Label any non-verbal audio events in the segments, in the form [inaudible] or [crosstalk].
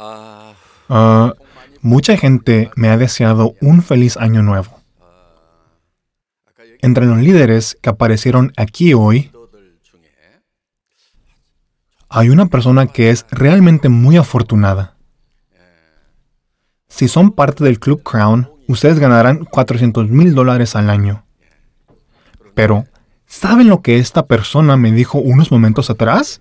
Ah, mucha gente me ha deseado un feliz año nuevo. Entre los líderes que aparecieron aquí hoy, hay una persona que es realmente muy afortunada. Si son parte del Club Crown, ustedes ganarán 400 mil dólares al año. Pero, ¿saben lo que esta persona me dijo unos momentos atrás?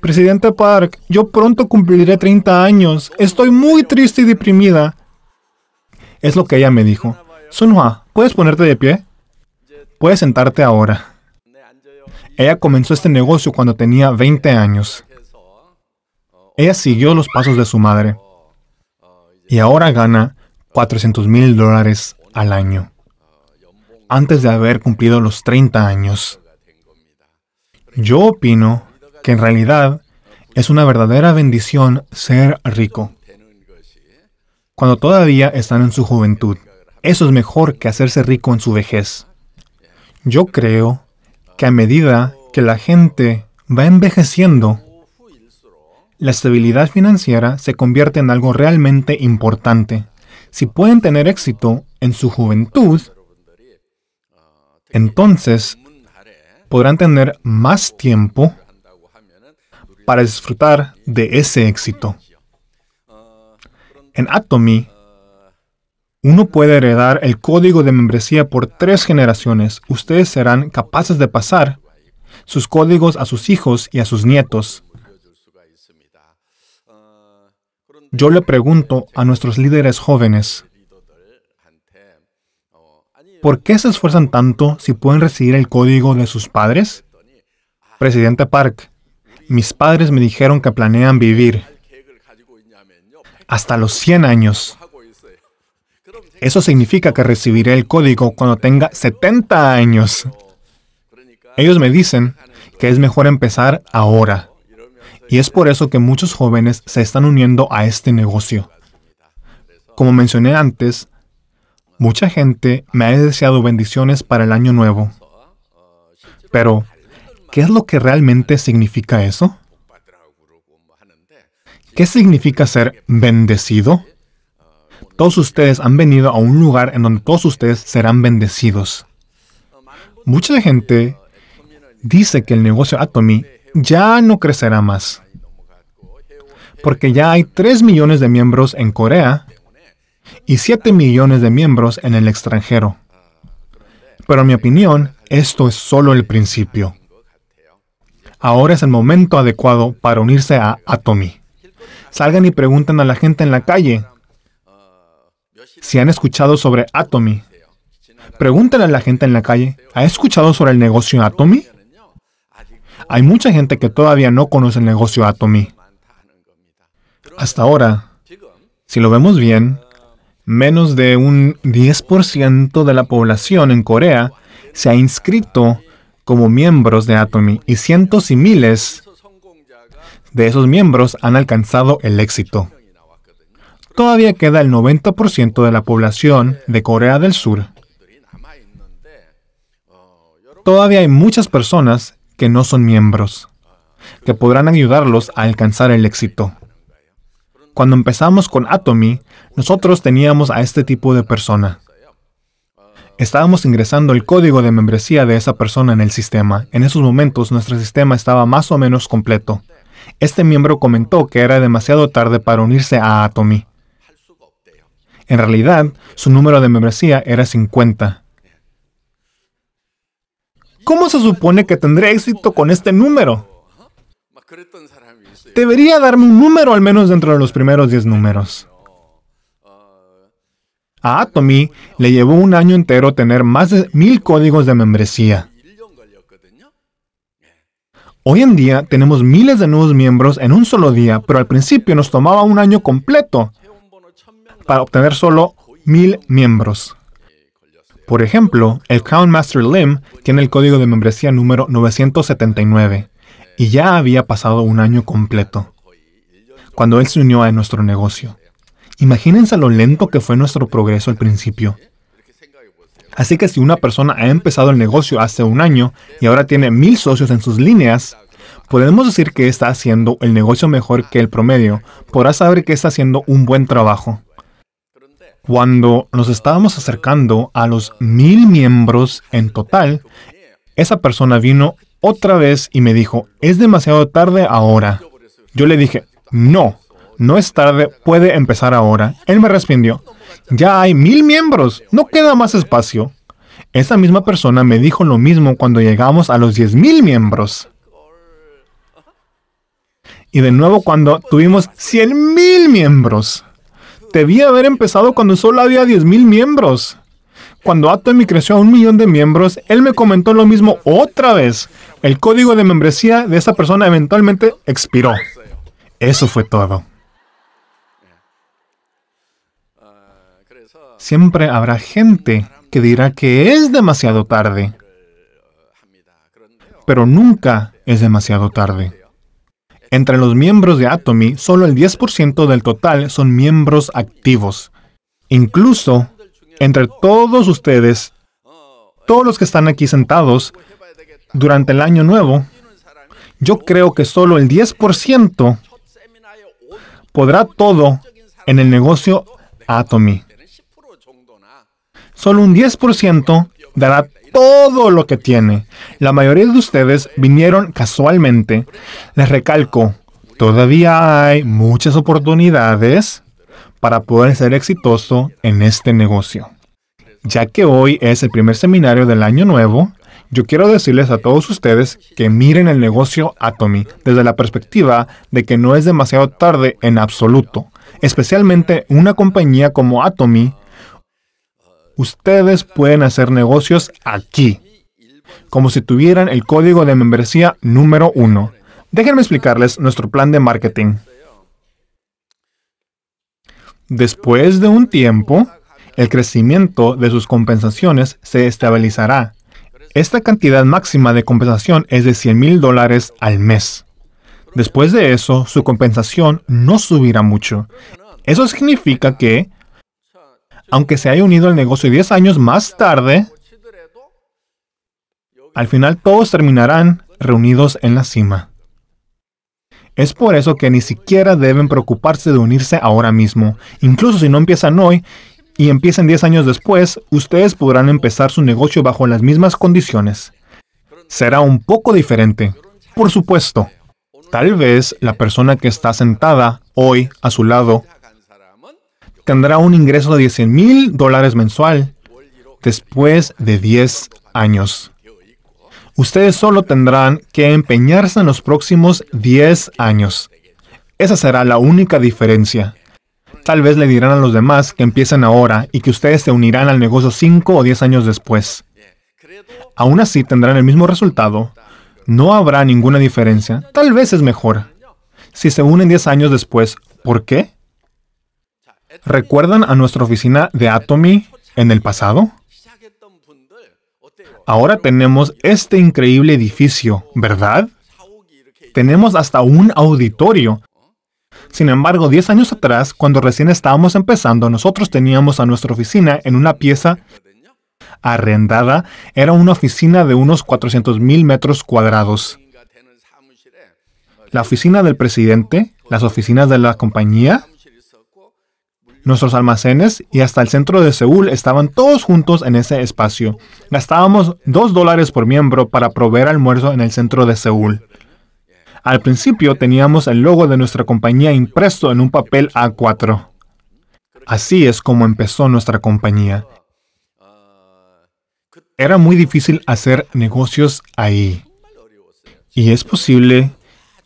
Presidente Park, yo pronto cumpliré 30 años. Estoy muy triste y deprimida. Es lo que ella me dijo. Sunhua, ¿puedes ponerte de pie? Puedes sentarte ahora. Ella comenzó este negocio cuando tenía 20 años. Ella siguió los pasos de su madre. Y ahora gana 400 mil dólares al año. Antes de haber cumplido los 30 años. Yo opino que en realidad es una verdadera bendición ser rico cuando todavía están en su juventud. Eso es mejor que hacerse rico en su vejez. Yo creo que a medida que la gente va envejeciendo, la estabilidad financiera se convierte en algo realmente importante. Si pueden tener éxito en su juventud, entonces podrán tener más tiempo para disfrutar de ese éxito. En Atomy, uno puede heredar el código de membresía por tres generaciones. Ustedes serán capaces de pasar sus códigos a sus hijos y a sus nietos. Yo le pregunto a nuestros líderes jóvenes, ¿por qué se esfuerzan tanto si pueden recibir el código de sus padres? Presidente Park, mis padres me dijeron que planean vivir hasta los 100 años. Eso significa que recibiré el código cuando tenga 70 años. Ellos me dicen que es mejor empezar ahora. Y es por eso que muchos jóvenes se están uniendo a este negocio. Como mencioné antes, mucha gente me ha deseado bendiciones para el año nuevo. Pero ¿Qué es lo que realmente significa eso? ¿Qué significa ser bendecido? Todos ustedes han venido a un lugar en donde todos ustedes serán bendecidos. Mucha gente dice que el negocio Atomy ya no crecerá más, porque ya hay 3 millones de miembros en Corea y 7 millones de miembros en el extranjero. Pero en mi opinión, esto es solo el principio. Ahora es el momento adecuado para unirse a Atomy. Salgan y pregunten a la gente en la calle si han escuchado sobre Atomy. Pregúntenle a la gente en la calle, ¿ha escuchado sobre el negocio Atomy? Hay mucha gente que todavía no conoce el negocio Atomy. Hasta ahora, si lo vemos bien, menos de un 10% de la población en Corea se ha inscrito como miembros de Atomy y cientos y miles de esos miembros han alcanzado el éxito. Todavía queda el 90% de la población de Corea del Sur. Todavía hay muchas personas que no son miembros, que podrán ayudarlos a alcanzar el éxito. Cuando empezamos con Atomy, nosotros teníamos a este tipo de persona. Estábamos ingresando el código de membresía de esa persona en el sistema. En esos momentos nuestro sistema estaba más o menos completo. Este miembro comentó que era demasiado tarde para unirse a Atomy. En realidad, su número de membresía era 50. ¿Cómo se supone que tendré éxito con este número? Debería darme un número al menos dentro de los primeros 10 números. A Atomy le llevó un año entero tener más de mil códigos de membresía. Hoy en día tenemos miles de nuevos miembros en un solo día, pero al principio nos tomaba un año completo para obtener solo mil miembros. Por ejemplo, el Crown Master Lim tiene el código de membresía número 979 y ya había pasado un año completo cuando él se unió a nuestro negocio. Imagínense lo lento que fue nuestro progreso al principio. Así que si una persona ha empezado el negocio hace un año y ahora tiene mil socios en sus líneas, podemos decir que está haciendo el negocio mejor que el promedio. Podrá saber que está haciendo un buen trabajo. Cuando nos estábamos acercando a los mil miembros en total, esa persona vino otra vez y me dijo, es demasiado tarde ahora. Yo le dije, no, no es tarde, puede empezar ahora. Él me respondió, ya hay mil miembros, no queda más espacio. Esa misma persona me dijo lo mismo cuando llegamos a los mil miembros. Y de nuevo cuando tuvimos mil miembros. Debía haber empezado cuando solo había mil miembros. Cuando Atomy creció a un millón de miembros, él me comentó lo mismo otra vez. El código de membresía de esa persona eventualmente expiró. Eso fue todo. siempre habrá gente que dirá que es demasiado tarde, pero nunca es demasiado tarde. Entre los miembros de Atomy, solo el 10% del total son miembros activos. Incluso, entre todos ustedes, todos los que están aquí sentados, durante el año nuevo, yo creo que solo el 10% podrá todo en el negocio Atomy solo un 10% dará todo lo que tiene. La mayoría de ustedes vinieron casualmente. Les recalco, todavía hay muchas oportunidades para poder ser exitoso en este negocio. Ya que hoy es el primer seminario del año nuevo, yo quiero decirles a todos ustedes que miren el negocio Atomy desde la perspectiva de que no es demasiado tarde en absoluto, especialmente una compañía como Atomy ustedes pueden hacer negocios aquí, como si tuvieran el código de membresía número uno. Déjenme explicarles nuestro plan de marketing. Después de un tiempo, el crecimiento de sus compensaciones se estabilizará. Esta cantidad máxima de compensación es de 100 mil dólares al mes. Después de eso, su compensación no subirá mucho. Eso significa que aunque se haya unido al negocio 10 años más tarde, al final todos terminarán reunidos en la cima. Es por eso que ni siquiera deben preocuparse de unirse ahora mismo. Incluso si no empiezan hoy y empiezan 10 años después, ustedes podrán empezar su negocio bajo las mismas condiciones. Será un poco diferente, por supuesto. Tal vez la persona que está sentada hoy a su lado tendrá un ingreso de $10,000 mil dólares mensual después de 10 años. Ustedes solo tendrán que empeñarse en los próximos 10 años. Esa será la única diferencia. Tal vez le dirán a los demás que empiecen ahora y que ustedes se unirán al negocio 5 o 10 años después. Aún así tendrán el mismo resultado. No habrá ninguna diferencia. Tal vez es mejor. Si se unen 10 años después, ¿por qué? ¿Recuerdan a nuestra oficina de Atomy en el pasado? Ahora tenemos este increíble edificio, ¿verdad? Tenemos hasta un auditorio. Sin embargo, 10 años atrás, cuando recién estábamos empezando, nosotros teníamos a nuestra oficina en una pieza arrendada. Era una oficina de unos 400 mil metros cuadrados. La oficina del presidente, las oficinas de la compañía, Nuestros almacenes y hasta el centro de Seúl estaban todos juntos en ese espacio. Gastábamos dos dólares por miembro para proveer almuerzo en el centro de Seúl. Al principio teníamos el logo de nuestra compañía impreso en un papel A4. Así es como empezó nuestra compañía. Era muy difícil hacer negocios ahí. Y es posible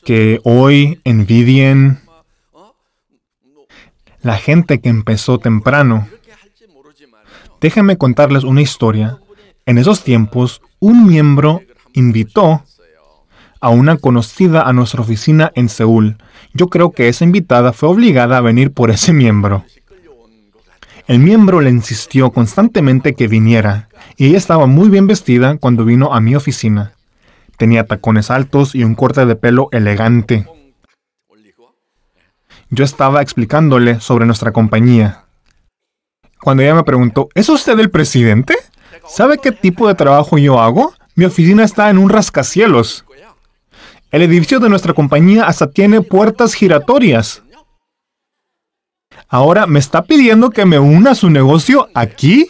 que hoy envidien la gente que empezó temprano. Déjenme contarles una historia. En esos tiempos, un miembro invitó a una conocida a nuestra oficina en Seúl. Yo creo que esa invitada fue obligada a venir por ese miembro. El miembro le insistió constantemente que viniera, y ella estaba muy bien vestida cuando vino a mi oficina. Tenía tacones altos y un corte de pelo elegante yo estaba explicándole sobre nuestra compañía. Cuando ella me preguntó, ¿es usted el presidente? ¿Sabe qué tipo de trabajo yo hago? Mi oficina está en un rascacielos. El edificio de nuestra compañía hasta tiene puertas giratorias. Ahora me está pidiendo que me una a su negocio aquí.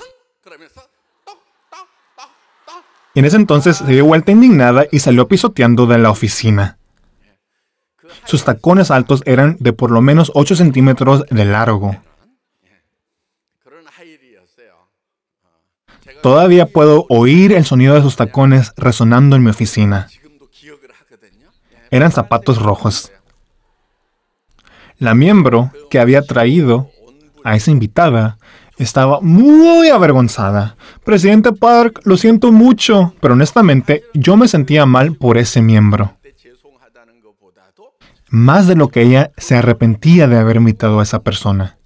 En ese entonces se dio vuelta indignada y salió pisoteando de la oficina. Sus tacones altos eran de por lo menos 8 centímetros de largo. Todavía puedo oír el sonido de sus tacones resonando en mi oficina. Eran zapatos rojos. La miembro que había traído a esa invitada estaba muy avergonzada. Presidente Park, lo siento mucho, pero honestamente yo me sentía mal por ese miembro más de lo que ella se arrepentía de haber invitado a esa persona.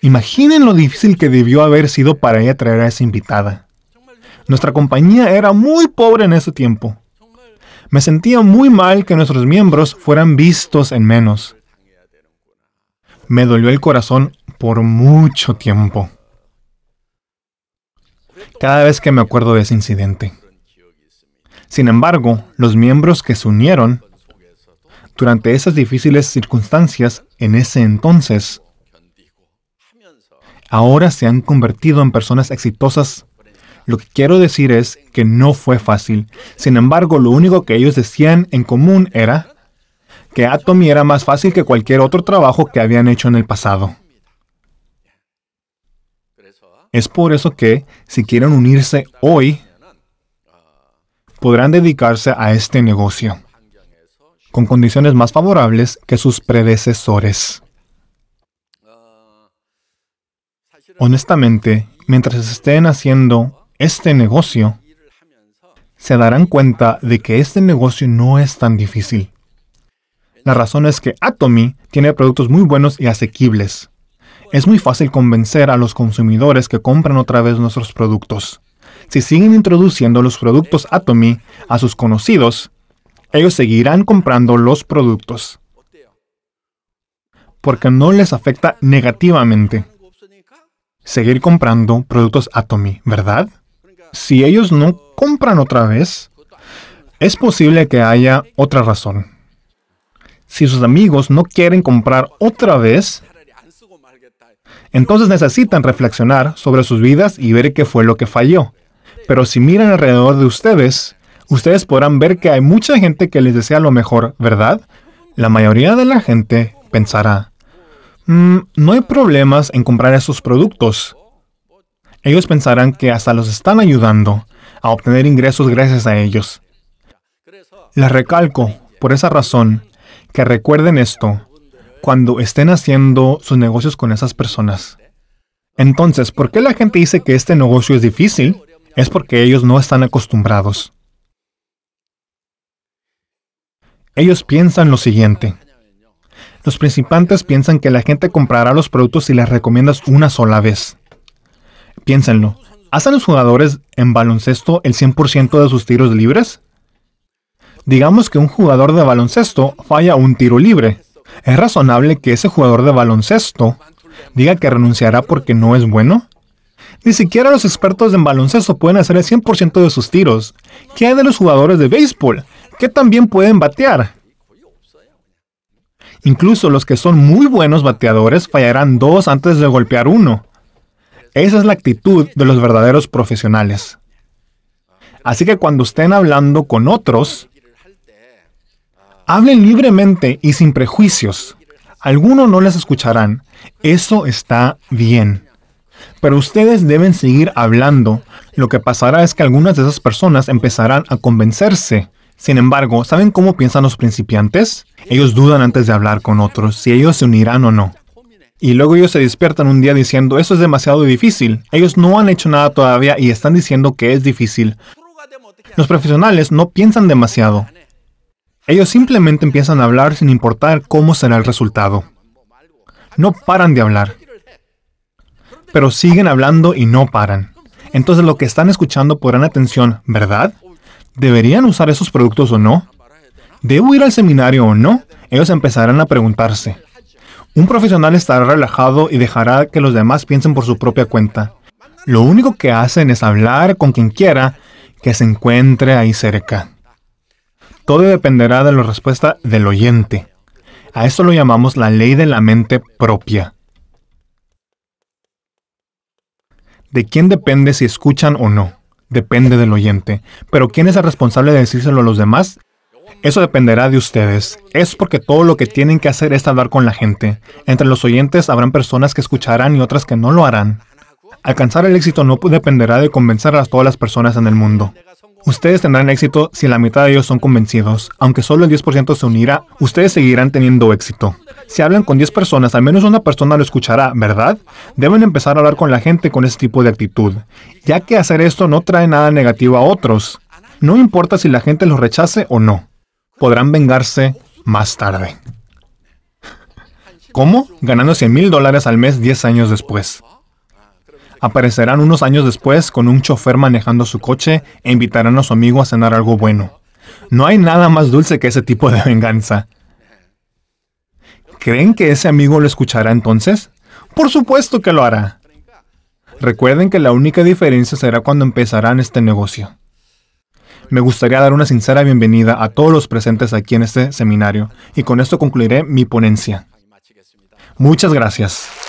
Imaginen lo difícil que debió haber sido para ella traer a esa invitada. Nuestra compañía era muy pobre en ese tiempo. Me sentía muy mal que nuestros miembros fueran vistos en menos. Me dolió el corazón por mucho tiempo. Cada vez que me acuerdo de ese incidente. Sin embargo, los miembros que se unieron durante esas difíciles circunstancias en ese entonces, ahora se han convertido en personas exitosas. Lo que quiero decir es que no fue fácil. Sin embargo, lo único que ellos decían en común era que Atomy era más fácil que cualquier otro trabajo que habían hecho en el pasado. Es por eso que, si quieren unirse hoy, podrán dedicarse a este negocio con condiciones más favorables que sus predecesores. Honestamente, mientras estén haciendo este negocio, se darán cuenta de que este negocio no es tan difícil. La razón es que Atomy tiene productos muy buenos y asequibles. Es muy fácil convencer a los consumidores que compran otra vez nuestros productos si siguen introduciendo los productos Atomy a sus conocidos, ellos seguirán comprando los productos porque no les afecta negativamente seguir comprando productos Atomy, ¿verdad? Si ellos no compran otra vez, es posible que haya otra razón. Si sus amigos no quieren comprar otra vez, entonces necesitan reflexionar sobre sus vidas y ver qué fue lo que falló. Pero si miran alrededor de ustedes, ustedes podrán ver que hay mucha gente que les desea lo mejor, ¿verdad? La mayoría de la gente pensará, mm, no hay problemas en comprar esos productos. Ellos pensarán que hasta los están ayudando a obtener ingresos gracias a ellos. Les recalco, por esa razón, que recuerden esto cuando estén haciendo sus negocios con esas personas. Entonces, ¿por qué la gente dice que este negocio es difícil? es porque ellos no están acostumbrados. Ellos piensan lo siguiente. Los principantes piensan que la gente comprará los productos si las recomiendas una sola vez. Piénsenlo. ¿Hacen los jugadores en baloncesto el 100% de sus tiros libres? Digamos que un jugador de baloncesto falla un tiro libre. Es razonable que ese jugador de baloncesto diga que renunciará porque no es bueno. Ni siquiera los expertos en baloncesto pueden hacer el 100% de sus tiros. ¿Qué hay de los jugadores de béisbol? Que también pueden batear. Incluso los que son muy buenos bateadores fallarán dos antes de golpear uno. Esa es la actitud de los verdaderos profesionales. Así que cuando estén hablando con otros, hablen libremente y sin prejuicios. Algunos no les escucharán. Eso está bien pero ustedes deben seguir hablando. Lo que pasará es que algunas de esas personas empezarán a convencerse. Sin embargo, ¿saben cómo piensan los principiantes? Ellos dudan antes de hablar con otros, si ellos se unirán o no. Y luego ellos se despiertan un día diciendo, eso es demasiado difícil. Ellos no han hecho nada todavía y están diciendo que es difícil. Los profesionales no piensan demasiado. Ellos simplemente empiezan a hablar sin importar cómo será el resultado. No paran de hablar pero siguen hablando y no paran. Entonces lo que están escuchando podrán atención, ¿verdad? ¿Deberían usar esos productos o no? ¿Debo ir al seminario o no? Ellos empezarán a preguntarse. Un profesional estará relajado y dejará que los demás piensen por su propia cuenta. Lo único que hacen es hablar con quien quiera que se encuentre ahí cerca. Todo dependerá de la respuesta del oyente. A esto lo llamamos la ley de la mente propia. De quién depende si escuchan o no. Depende del oyente. Pero quién es el responsable de decírselo a los demás eso dependerá de ustedes. Es porque todo lo que tienen que hacer es hablar con la gente. Entre los oyentes habrán personas que escucharán y otras que no lo harán. Alcanzar el éxito no dependerá de convencer a todas las personas en el mundo. Ustedes tendrán éxito si la mitad de ellos son convencidos. Aunque solo el 10% se unirá, ustedes seguirán teniendo éxito. Si hablan con 10 personas, al menos una persona lo escuchará, ¿verdad? Deben empezar a hablar con la gente con ese tipo de actitud, ya que hacer esto no trae nada negativo a otros. No importa si la gente los rechace o no. Podrán vengarse más tarde. ¿Cómo? Ganando 100 mil dólares al mes 10 años después. Aparecerán unos años después con un chofer manejando su coche e invitarán a su amigo a cenar algo bueno. No hay nada más dulce que ese tipo de [laughs] venganza. ¿Creen que ese amigo lo escuchará entonces? Por supuesto que lo hará. Recuerden que la única diferencia será cuando empezarán este negocio. Me gustaría dar una sincera bienvenida a todos los presentes aquí en este seminario y con esto concluiré mi ponencia. Muchas gracias.